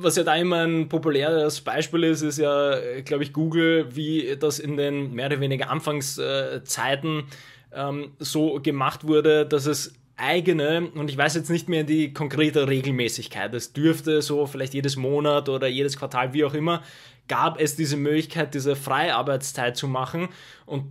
was ja da immer ein populäres Beispiel ist, ist ja, glaube ich, Google, wie das in den mehr oder weniger Anfangszeiten ähm, so gemacht wurde, dass es eigene, und ich weiß jetzt nicht mehr die konkrete Regelmäßigkeit, es dürfte so vielleicht jedes Monat oder jedes Quartal, wie auch immer, gab es diese Möglichkeit, diese Freiarbeitszeit zu machen und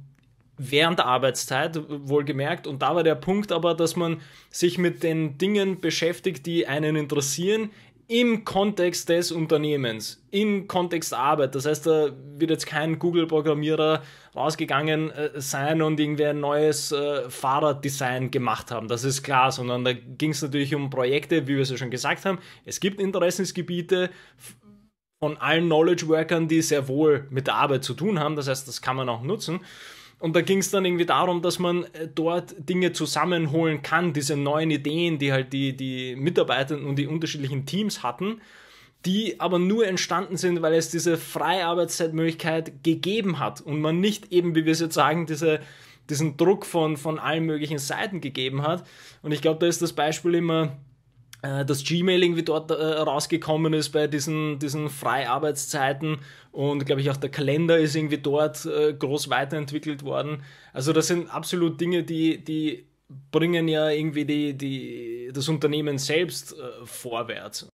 während der Arbeitszeit, wohlgemerkt. Und da war der Punkt aber, dass man sich mit den Dingen beschäftigt, die einen interessieren, im Kontext des Unternehmens, im Kontext Arbeit. Das heißt, da wird jetzt kein Google-Programmierer rausgegangen äh, sein und irgendwie ein neues äh, Fahrraddesign gemacht haben. Das ist klar, sondern da ging es natürlich um Projekte, wie wir es ja schon gesagt haben. Es gibt Interessensgebiete von allen Knowledge-Workern, die sehr wohl mit der Arbeit zu tun haben. Das heißt, das kann man auch nutzen. Und da ging es dann irgendwie darum, dass man äh, dort Dinge zusammenholen kann, diese neuen Ideen, die halt die, die Mitarbeitenden und die unterschiedlichen Teams hatten, die aber nur entstanden sind, weil es diese Freiarbeitszeitmöglichkeit gegeben hat und man nicht eben, wie wir es jetzt sagen, diese, diesen Druck von, von allen möglichen Seiten gegeben hat. Und ich glaube, da ist das Beispiel immer äh, das Gmail irgendwie dort äh, rausgekommen ist bei diesen, diesen Freiarbeitszeiten und glaube ich auch der Kalender ist irgendwie dort äh, groß weiterentwickelt worden. Also das sind absolut Dinge, die, die bringen ja irgendwie die, die, das Unternehmen selbst vorwärts.